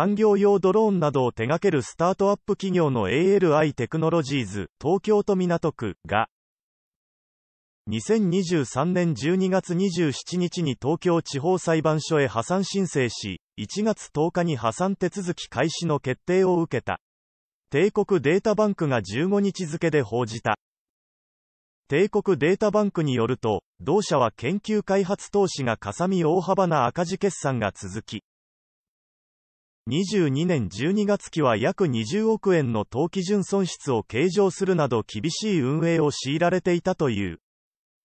産業用ドローンなどを手掛けるスタートアップ企業の ALI テクノロジーズ東京都港区が、2023年12月27日に東京地方裁判所へ破産申請し、1月10日に破産手続き開始の決定を受けた。帝国データバンクが15日付で報じた。帝国データバンクによると、同社は研究開発投資がかさみ大幅な赤字決算が続き、2 2 2年12月期は約20億円の当期純損失を計上するなど厳しい運営を強いられていたという。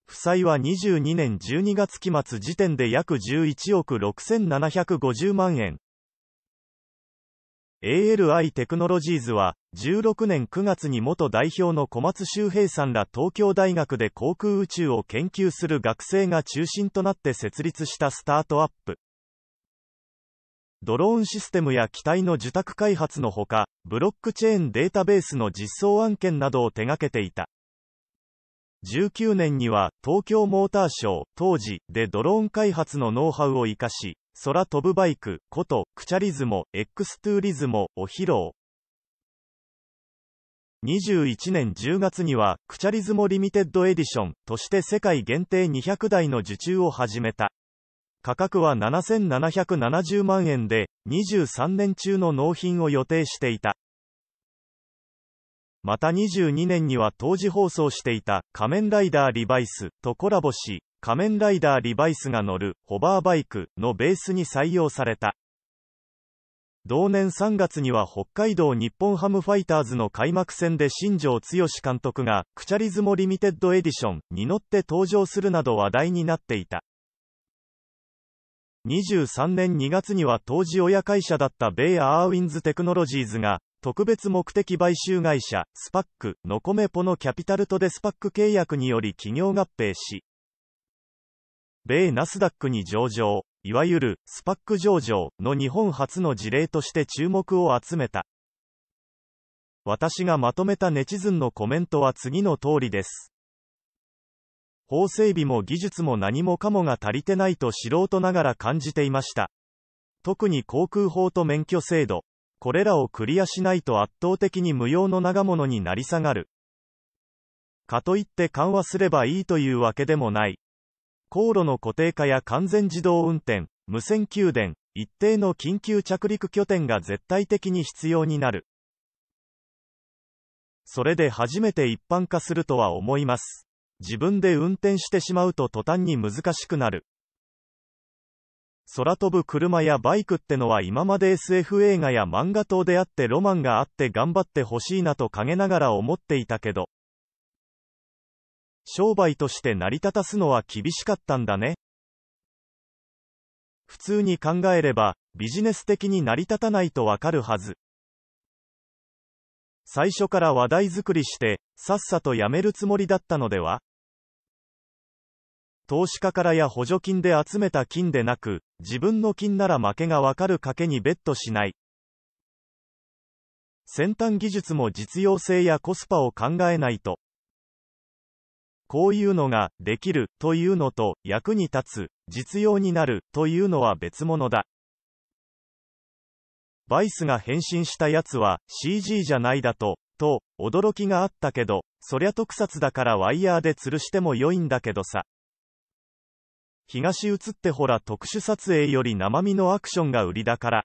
負債は22年12月期末時点で約11億6750万円。ALI テクノロジーズは、16年9月に元代表の小松周平さんら東京大学で航空宇宙を研究する学生が中心となって設立したスタートアップ。ドローンシステムや機体の受託開発のほか、ブロックチェーンデータベースの実装案件などを手掛けていた。19年には、東京モーターショー、当時、でドローン開発のノウハウを活かし、空飛ぶバイク、こと、クチャリズモ、x ットゥーリズモを披露。21年10月には、クチャリズモリミテッドエディションとして世界限定200台の受注を始めた。価格は7770万円で、23年中の納品を予定していた。また22年には当時放送していた仮面ライダーリバイスとコラボし、仮面ライダーリバイスが乗るホバーバイクのベースに採用された。同年3月には北海道日本ハムファイターズの開幕戦で新庄剛志監督が、クチャリズモリミテッドエディションに乗って登場するなど話題になっていた。2 3年2月には当時親会社だった米アーウィンズテクノロジーズが、特別目的買収会社、スパック、のコメポのキャピタルとデスパック契約により企業合併し、米ナスダックに上場、いわゆる、スパック上場の日本初の事例として注目を集めた。私がまとめたネチズンのコメントは次の通りです。法整備も技術も何もかもが足りてないと素人ながら感じていました。特に航空法と免許制度。これらをクリアしないと圧倒的に無用の長物になり下がる。かといって緩和すればいいというわけでもない。航路の固定化や完全自動運転、無線給電、一定の緊急着陸拠点が絶対的に必要になる。それで初めて一般化するとは思います。自分で運転してしまうと途端に難しくなる。空飛ぶ車やバイクってのは今まで SF 映画や漫画等であってロマンがあって頑張ってほしいなと陰ながら思っていたけど、商売として成り立たすのは厳しかったんだね。普通に考えれば、ビジネス的に成り立たないとわかるはず。最初から話題作りして、さっさとやめるつもりだったのでは投資家からや補助金で集めた金でなく、自分の金なら負けがわかる賭けにベットしない。先端技術も実用性やコスパを考えないと。こういうのが、できる、というのと、役に立つ、実用になる、というのは別物だ。バイスが変身したやつは、CG じゃないだと、と、驚きがあったけど、そりゃ特撮だからワイヤーで吊るしても良いんだけどさ。東映ってほら特殊撮影より生身のアクションが売りだから。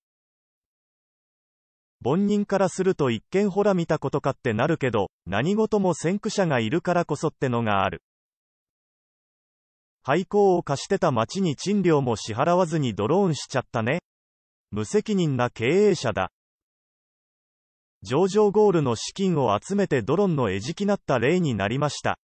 凡人からすると一見ほら見たことかってなるけど、何事も先駆者がいるからこそってのがある。廃校を貸してた町に賃料も支払わずにドローンしちゃったね。無責任な経営者だ。上場ゴールの資金を集めてドローンの餌食になった例になりました。